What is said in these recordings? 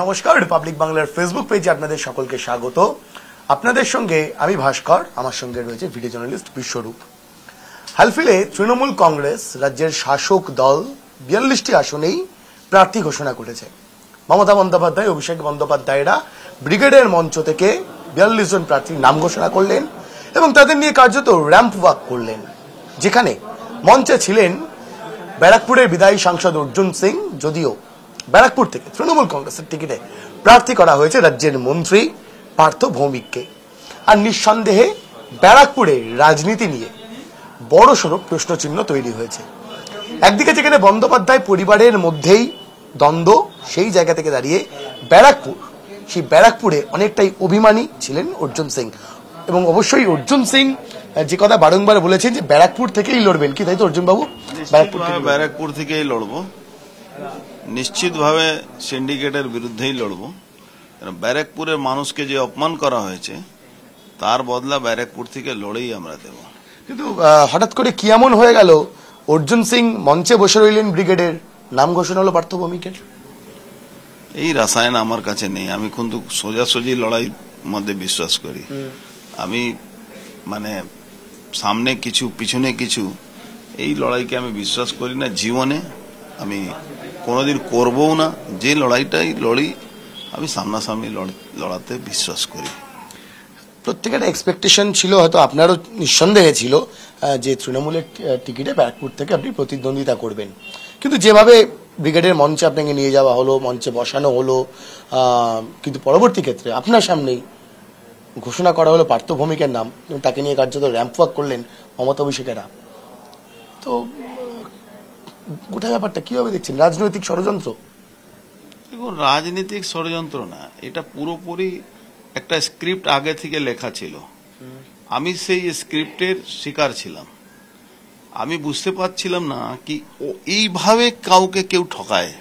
নমস্কার রিপাবলিক বাংলার ফেসবুক পেজে আপনাদের সকলকে স্বাগত আপনাদের সঙ্গে আমি ভাস্কর আমার সঙ্গে রয়েছে ভিডিও জার্নালিস্ট বিশ্বরূপ হালফিলে তৃণমূল কংগ্রেস রাজ্যের শাসক দল বিয়াল্লিশটি আসনেই প্রার্থী ঘোষণা করেছে মমতা বন্দ্যোপাধ্যায় অভিষেক বন্দ্যোপাধ্যায়রা ব্রিগেডের মঞ্চ থেকে বিয়াল্লিশ জন প্রার্থীর নাম ঘোষণা করলেন এবং তাদের নিয়ে কার্যত র্যাম্প ওয়াক করলেন যেখানে মঞ্চে ছিলেন ব্যারাকপুরের বিদায়ী সাংসদ অর্জুন সিং যদিও ব্যারাকপুর থেকে তৃণমূল কংগ্রেসের টিকিটে প্রার্থী করা হয়েছে রাজ্যের মন্ত্রী পার্থ ভৌমিককে আর নিঃসন্দেহে ব্যারাকপুরে রাজনীতি নিয়ে বড় বড়সড় প্রশ্নচিহ্ন তৈরি হয়েছে একদিকে যেখানে বন্দ্যোপাধ্যায় পরিবারের মধ্যেই দ্বন্দ্ব সেই জায়গা থেকে দাঁড়িয়ে ব্যারাকপুর সেই ব্যারাকপুরে অনেকটাই অভিমানী ছিলেন অর্জুন সিং এবং অবশ্যই অর্জুন সিং যে কথা বারংবার বলেছেন যে ব্যারাকপুর থেকেই লড়বেন কি তাই তো অর্জুন বাবু ব্যারাকপুর থেকেই লড়বো নিশ্চিতভাবে সিন্ডিকেটের বিরুদ্ধেই লড়ব ব্যারাকপুরের মানুষকে যে অপমান করা হয়েছে তার বদলা ব্যারাকপুর থেকে লড়েই আমরা দেব কিন্তু হঠাৎ করে কি এমন হয়ে গেল অর্জুন সিং মঞ্চে বসে রইলেন ব্রিগেডের নাম ঘোষণা হলো পার্থ ভৌমিকের এই রাসায়ন আমার কাছে নেই আমি কিন্তু সোজাসুজি লড়াই মধ্যে বিশ্বাস করি আমি মানে সামনে কিছু পিছনে কিছু এই লড়াইকে আমি বিশ্বাস করি না জীবনে আমি কোনোদিন করবও না যে লড়াইটাই লড়ি আমি সামনাসামনি লড়াতে বিশ্বাস করি প্রত্যেকের এক্সপেকটেশন ছিল হয়তো আপনারও নিঃসন্দেহে ছিল যে তৃণমূলের টিকিটে ব্যারাকপুর থেকে আপনি প্রতিদ্বন্দ্বিতা করবেন কিন্তু যেভাবে ব্রিগেডের মঞ্চে আপনাকে নিয়ে যাওয়া হলো মঞ্চে বসানো হলো কিন্তু পরবর্তী ক্ষেত্রে আপনার সামনেই ঘোষণা করা হলো পার্থ ভৌমিকের নাম এবং তাকে নিয়ে কার্যত র্যাম্প ওয়াক করলেন মমতা অভিষেকেরা তো গোটা ব্যাপারটা কিভাবে দেখছেন রাজনৈতিক ষড়যন্ত্র দেখুন রাজনৈতিক ষড়যন্ত্র না এটা পুরোপুরি একটা স্ক্রিপ্ট আগে থেকে লেখা ছিল আমি সেই স্ক্রিপ্টের শিকার ছিলাম আমি বুঝতে পারছিলাম না কি এইভাবে কাউকে কেউ ঠকায়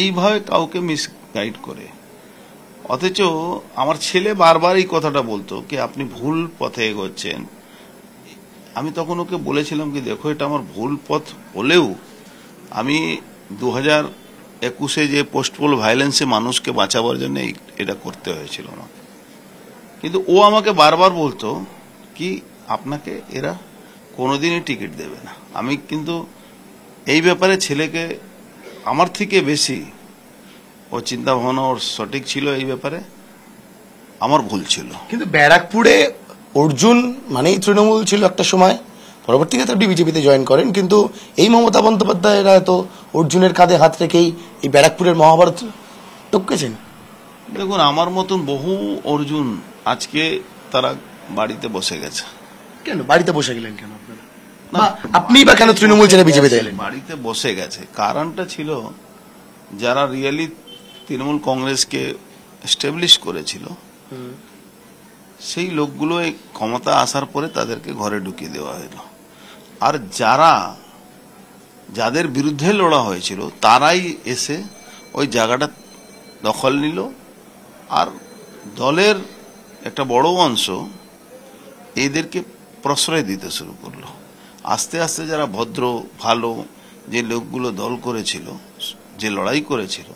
এইভাবে কাউকে মিসগাইড করে অথচ আমার ছেলে বারবার এই কথাটা বলতো কি আপনি ভুল পথে এগোচ্ছেন আমি তখন ওকে বলেছিলাম কি দেখো এটা আমার ভুল পথ হলেও আমি দু হাজার একুশে যে পোস্টপোল ভায়োলেন্সে মানুষকে বাঁচাবার জন্য এটা করতে হয়েছিল আমাকে কিন্তু ও আমাকে বারবার বলতো কি আপনাকে এরা কোনোদিনই টিকিট দেবে না আমি কিন্তু এই ব্যাপারে ছেলেকে আমার থেকে বেশি ও চিন্তা ভাবনা ওর সঠিক ছিল এই ব্যাপারে আমার ভুল ছিল কিন্তু ব্যারাকপুরে অর্জুন মানেই তৃণমূল ছিল একটা সময় পরবর্তীকালে আপনি বিজেপিতে জয়েন করেন কিন্তু এই মমতা বন্দ্যোপাধ্যায়েরা তো অর্জুনের কাঁধে হাত রেখেই এই ব্যারাকপুরের মহাভারত টপকেছেন দেখুন আমার মতন বহু অর্জুন আজকে তারা বাড়িতে বসে গেছে কেন বাড়িতে বসে গেলেন কেন আপনি বা কেন তৃণমূল ছেড়ে বিজেপি চাইলেন বাড়িতে বসে গেছে কারণটা ছিল যারা রিয়েলি তৃণমূল কংগ্রেসকে স্টেবলিশ করেছিল সেই লোকগুলো ক্ষমতা আসার পরে তাদেরকে ঘরে ঢুকিয়ে দেওয়া হলো আর যারা যাদের বিরুদ্ধে লড়া হয়েছিল তারাই এসে ওই জায়গাটা দখল নিল আর দলের একটা বড় অংশ এদেরকে প্রশ্রয় দিতে শুরু করলো আস্তে আস্তে যারা ভদ্র ভালো যে লোকগুলো দল করেছিল যে লড়াই করেছিল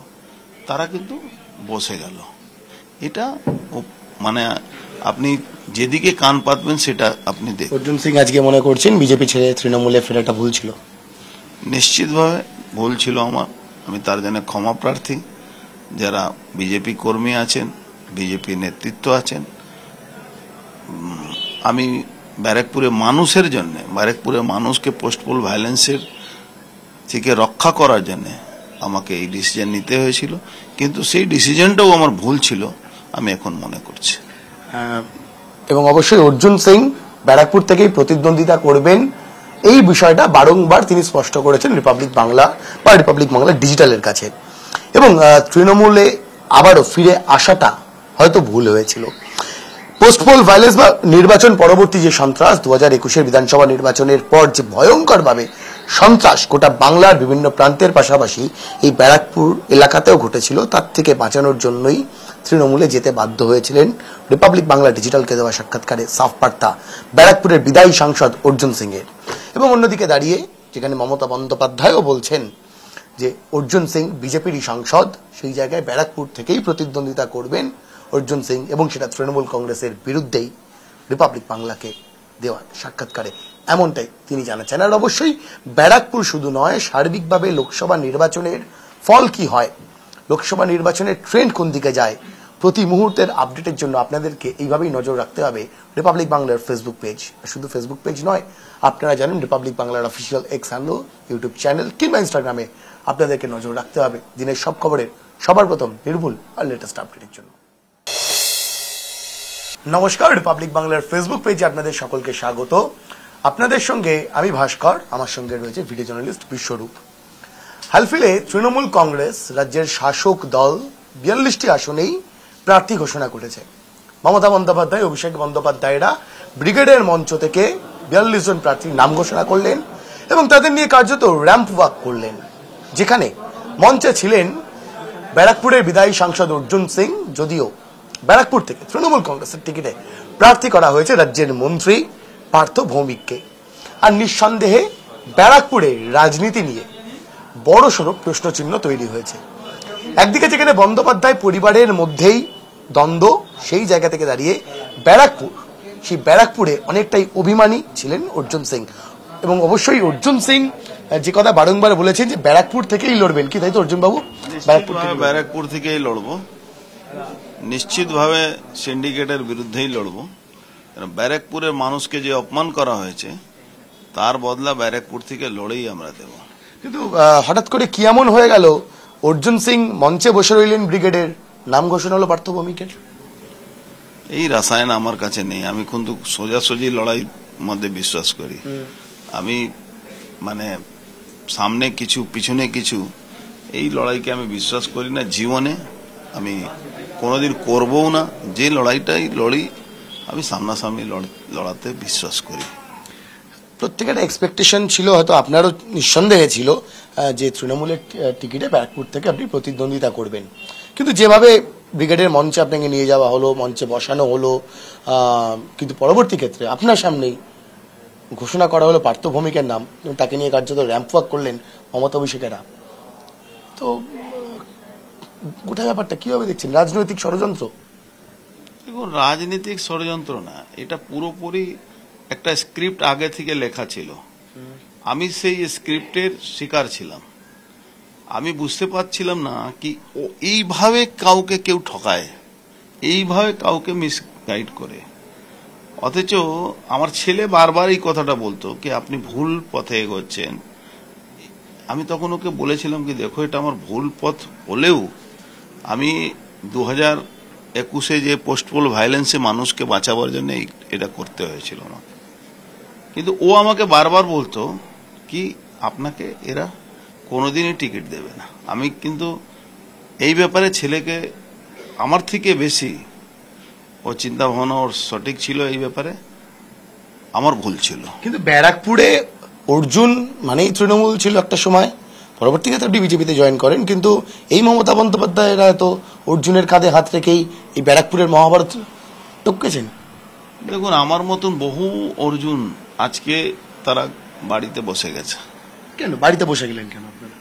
তারা কিন্তু বসে গেল এটা মানে আপনি যেদিকে কান পাতবেন সেটা আপনি দেখ অর্জুন সিং আজকে মনে করছেন বিজেপি ছেড়ে তৃণমূলে ফেরাটা ভুল ছিল নিশ্চিতভাবে ভুল ছিল আমার আমি তার জন্য ক্ষমা প্রার্থী যারা বিজেপি কর্মী আছেন বিজেপি নেতৃত্ব আছেন আমি ব্যারাকপুরে মানুষের জন্য ব্যারেকপুরে মানুষকে পোস্টপোল ভায়োলেন্সের থেকে রক্ষা করার জন্য আমাকে এই ডিসিশন নিতে হয়েছিল কিন্তু সেই ডিসিশনটাও আমার ভুল ছিল আমি এখন মনে করছি এবং অবশ্যই অর্জুন সিং ব্যারাকপুর থেকেই প্রতিদ্বন্দ্বিতা করবেন এই বিষয়টা বারংবার তিনি স্পষ্ট করেছেন রিপাবলিক বাংলা বা রিপাবলিক বাংলা ডিজিটালের কাছে এবং তৃণমূলে আবারও ফিরে আসাটা হয়তো ভুল হয়েছিল পোস্টপোল ভাইলেন্স বা নির্বাচন পরবর্তী যে সন্ত্রাস দু হাজার একুশের বিধানসভা নির্বাচনের পর যে ভয়ঙ্করভাবে সন্ত্রাস গোটা বাংলার বিভিন্ন প্রান্তের পাশাপাশি এই ব্যারাকপুর এলাকাতেও ঘটেছিল তার থেকে বাঁচানোর জন্যই তৃণমূলে যেতে বাধ্য হয়েছিলেন রিপাবলিক বাংলা ডিজিটালকে দেওয়া সাক্ষাৎকারে সাফ বার্তা ব্যারাকপুরের বিদায়ী সাংসদ অর্জুন সিংয়ের এবং অন্যদিকে দাঁড়িয়ে যেখানে মমতা বন্দ্যোপাধ্যায়ও বলছেন যে অর্জুন সিং বিজেপিরই সাংসদ সেই জায়গায় ব্যারাকপুর থেকেই প্রতিদ্বন্দ্বিতা করবেন অর্জুন সিং এবং সেটা তৃণমূল কংগ্রেসের বিরুদ্ধেই রিপাবলিক বাংলাকে দেওয়া সাক্ষাৎকারে এমনটাই তিনি জানাচ্ছেন আর অবশ্যই ব্যারাকপুর শুধু নয় সার্বিকভাবে লোকসভা নির্বাচনের ফল কি হয় লোকসভা নির্বাচনের ট্রেন্ড কোন দিকে যায় প্রতি মুহূর্তের আপডেটের জন্য আপনাদেরকে এইভাবেই নজর রাখতে হবে রিপাবলিক বাংলার ফেসবুক পেজ শুধু ফেসবুক পেজ নয় আপনারা জানেন রিপাবলিক বাংলার official X handle YouTube channel কিংবা ইনস্টাগ্রামে আপনাদেরকে নজর রাখতে হবে দিনের সব খবরের সবার প্রথম নির্ভুল আর লেটেস্ট আপডেটের জন্য নমস্কার রিপাবলিক বাংলার ফেসবুক পেজে আপনাদের সকলকে স্বাগত আপনাদের সঙ্গে আমি ভাস্কর আমার সঙ্গে রয়েছে ভিডিও জার্নালিস্ট বিশ্বরূপ হালফিলে তৃণমূল কংগ্রেস রাজ্যের শাসক দল বিয়াল্লিশটি আসনেই প্রার্থী ঘোষণা করেছে মমতা বন্দ্যোপাধ্যায় অভিষেক বন্দ্যোপাধ্যায়রা ব্রিগেডের মঞ্চ থেকে বিয়াল্লিশ জন প্রার্থীর নাম ঘোষণা করলেন এবং তাদের নিয়ে কার্যত র্যাম্প ওয়াক করলেন যেখানে মঞ্চে ছিলেন ব্যারাকপুরের বিদায়ী সাংসদ অর্জুন সিং যদিও ব্যারাকপুর থেকে তৃণমূল কংগ্রেসের টিকিটে প্রার্থী করা হয়েছে রাজ্যের মন্ত্রী পার্থ ভৌমিককে আর নিঃসন্দেহে ব্যারাকপুরে রাজনীতি নিয়ে বড়সড় প্রশ্নচিহ্ন তৈরি হয়েছে একদিকে যেখানে বন্দ্যোপাধ্যায় পরিবারের মধ্যেই দ্বন্দ্ব সেই জায়গা থেকে দাঁড়িয়ে ব্যারাকপুর সেই ব্যারাকপুরে অনেকটাই অভিমানী ছিলেন অর্জুন সিং এবং অবশ্যই অর্জুন সিং যে কথা বারংবার বলেছেন যে ব্যারাকপুর থেকেই লড়বেন কি তাই তো অর্জুন বাবু ব্যারাকপুর ব্যারাকপুর থেকেই লড়বো নিশ্চিতভাবে সিন্ডিকেটের বিরুদ্ধেই লড়বো ব্যারাকপুরের মানুষকে যে অপমান করা হয়েছে তার বদলা ব্যারাকপুর থেকে লড়েই আমরা দেবো কিন্তু হঠাৎ করে কি এমন হয়ে গেল অর্জুন সিং মঞ্চে বসে রইলেন ব্রিগেডের নাম ঘোষণা হলো পার্থ ভৌমিকের এই রাসায়ন আমার কাছে নেই আমি কিন্তু সোজাসুজি লড়াই মধ্যে বিশ্বাস করি আমি মানে সামনে কিছু পিছনে কিছু এই লড়াইকে আমি বিশ্বাস করি না জীবনে আমি কোনোদিন করবও না যে লড়াইটাই লড়ি আমি সামনাসামনি লড়াতে বিশ্বাস করি প্রত্যেকের এক্সপেকটেশন ছিল হয়তো আপনারও নিঃসন্দেহে ছিল যে তৃণমূলের টিকিটে ব্যারাকপুর থেকে আপনি প্রতিদ্বন্দ্বিতা করবেন কিন্তু যেভাবে ব্রিগেডের মঞ্চে আপনাকে নিয়ে যাওয়া হলো মঞ্চে বসানো হলো কিন্তু পরবর্তী ক্ষেত্রে আপনার সামনেই ঘোষণা করা হলো পার্থভূমিকের নাম নাম তাকে নিয়ে কার্যত র্যাম্প ওয়াক করলেন মমতা অভিষেকেরা তো গোটা ব্যাপারটা কীভাবে দেখছেন রাজনৈতিক ষড়যন্ত্র রাজনৈতিক ষড়যন্ত্র না এটা পুরোপুরি একটা স্ক্রিপ্ট আগে থেকে লেখা ছিল আমি সেই স্ক্রিপ্টের শিকার ছিলাম আমি বুঝতে পারছিলাম না কি এইভাবে কাউকে কেউ ঠকায় এইভাবে কাউকে মিসগাইড করে অথচ আমার ছেলে বারবার এই কথাটা বলতো কি আপনি ভুল পথে এগোচ্ছেন আমি তখন ওকে বলেছিলাম কি দেখো এটা আমার ভুল পথ হলেও আমি দু একুশে যে পোস্টপোল ভায়োলেন্সে মানুষকে বাঁচাবার জন্য এটা করতে হয়েছিল আমাকে কিন্তু ও আমাকে বারবার বলতো কি আপনাকে এরা কোনোদিনই টিকিট দেবে না আমি কিন্তু এই ব্যাপারে ছেলেকে আমার থেকে বেশি ও চিন্তা ভাবনা ওর সঠিক ছিল এই ব্যাপারে আমার ভুল ছিল কিন্তু ব্যারাকপুরে অর্জুন মানেই তৃণমূল ছিল একটা সময় পরবর্তীতে তো বিজেপিতে জয়েন করেন কিন্তু এই মমতা এরা তো অর্জুনের কাঁধে হাত রেখেই এই ব্যারাকপুরের মহাভারত টপকেছেন দেখুন আমার মতন বহু অর্জুন আজকে তারা বাড়িতে বসে গেছে কেন বাড়িতে বসে গেলেন কেন আপনারা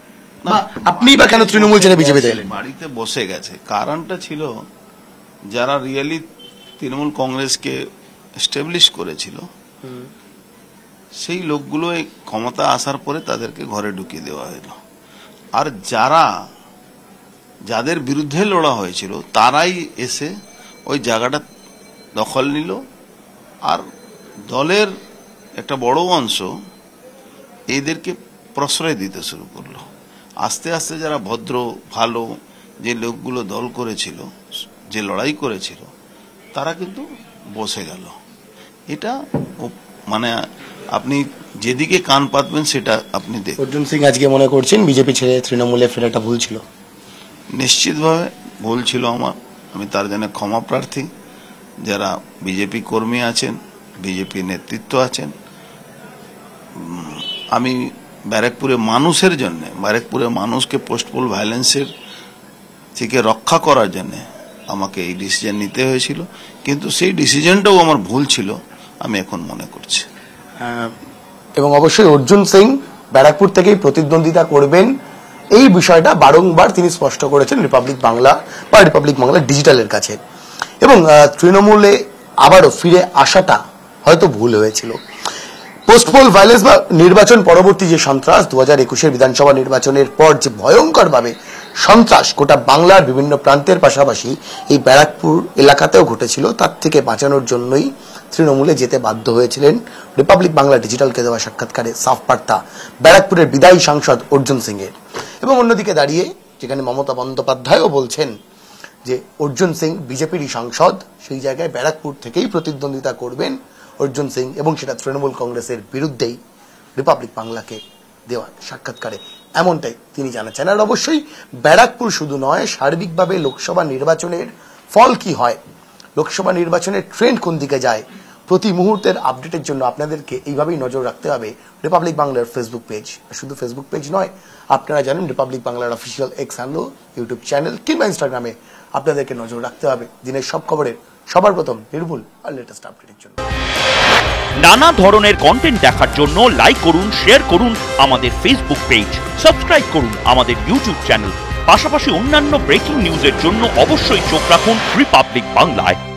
আপনি বা কেন তৃণমূল ছেড়ে বিজেপিতে বাড়িতে বসে গেছে কারণটা ছিল যারা রিয়েলি তৃণমূল কংগ্রেসকে এস্টাবলিশ করেছিল সেই লোকগুলো ক্ষমতা আসার পরে তাদেরকে ঘরে ঢুকিয়ে দেওয়া হলো আর যারা যাদের বিরুদ্ধে লড়া হয়েছিল তারাই এসে ওই জায়গাটা দখল নিল আর দলের একটা বড় অংশ এদেরকে প্রশ্রয় দিতে শুরু করলো আস্তে আস্তে যারা ভদ্র ভালো যে লোকগুলো দল করেছিল যে লড়াই করেছিল তারা কিন্তু বসে গেল এটা মানে আপনি যেদিকে কান পাতবেন সেটা আপনি অর্জুন সিং আজকে মনে করছেন বিজেপি ছেড়ে তৃণমূলে ফেরাটা ভুল ছিল নিশ্চিতভাবে ভুল ছিল আমার আমি তার জন্য ক্ষমা প্রার্থী যারা বিজেপি কর্মী আছেন বিজেপি নেতৃত্ব আছেন আমি ব্যারাকপুরে মানুষের জন্যে ব্যারাকপুরে মানুষকে পোস্টপোল ভায়োলেন্সের থেকে রক্ষা করার জন্যে আমাকে এই ডিসিশন নিতে হয়েছিল কিন্তু সেই ডিসিশনটাও আমার ভুল ছিল আমি এখন মনে করছি এবং অবশ্যই অর্জুন সিং ব্যারাকপুর থেকেই প্রতিদ্বন্দ্বিতা করবেন এই বিষয়টা বারংবার তিনি স্পষ্ট করেছেন রিপাবলিক বাংলা বা রিপাবলিক বাংলা ডিজিটালের কাছে এবং তৃণমূলে আবারও ফিরে আসাটা হয়তো ভুল হয়েছিল পোস্টপোল ভাইলেন্স বা নির্বাচন পরবর্তী যে সন্ত্রাস দু হাজার একুশের বিধানসভা নির্বাচনের পর যে ভয়ঙ্করভাবে সন্ত্রাস গোটা বাংলার বিভিন্ন প্রান্তের পাশাপাশি এই ব্যারাকপুর এলাকাতেও ঘটেছিল তার থেকে বাঁচানোর জন্যই তৃণমূলে যেতে বাধ্য হয়েছিলেন রিপাবলিক বাংলা ডিজিটালকে দেওয়া সাক্ষাৎকারে সাফ বার্তা ব্যারাকপুরের বিদায়ী সাংসদ অর্জুন সিংয়ের এবং অন্যদিকে দাঁড়িয়ে যেখানে মমতা বন্দ্যোপাধ্যায়ও বলছেন যে অর্জুন সিং বিজেপিরই সাংসদ সেই জায়গায় ব্যারাকপুর থেকেই প্রতিদ্বন্দ্বিতা করবেন অর্জুন সিং এবং সেটা তৃণমূল কংগ্রেসের বিরুদ্ধেই রিপাবলিক বাংলাকে দেওয়া সাক্ষাৎকারে এমনটাই তিনি জানাচ্ছেন আর অবশ্যই ব্যারাকপুর শুধু নয় সার্বিকভাবে লোকসভা নির্বাচনের ফল কি হয় লোকসভা নির্বাচনের ট্রেন্ড কোন দিকে যায় প্রতি মুহূর্তের আপডেটের জন্য আপনাদেরকে এইভাবেই নজর রাখতে হবে রিপাবলিক বাংলার ফেসবুক পেজ শুধু ফেসবুক পেজ নয় আপনারা জানেন রিপাবলিক বাংলার official X handle YouTube channel কিংবা ইনস্টাগ্রামে আপনাদেরকে নজর রাখতে হবে দিনের সব খবরের সবার প্রথম নির্ভুল আর লেটেস্ট আপডেটের জন্য নানা ধরনের কন্টেন্ট দেখার জন্য লাইক করুন শেয়ার করুন আমাদের ফেসবুক পেজ সাবস্ক্রাইব করুন আমাদের ইউটিউব চ্যানেল পাশাপাশি অন্যান্য ব্রেকিং নিউজের জন্য অবশ্যই চোখ রাখুন রিপাবলিক বাংলায়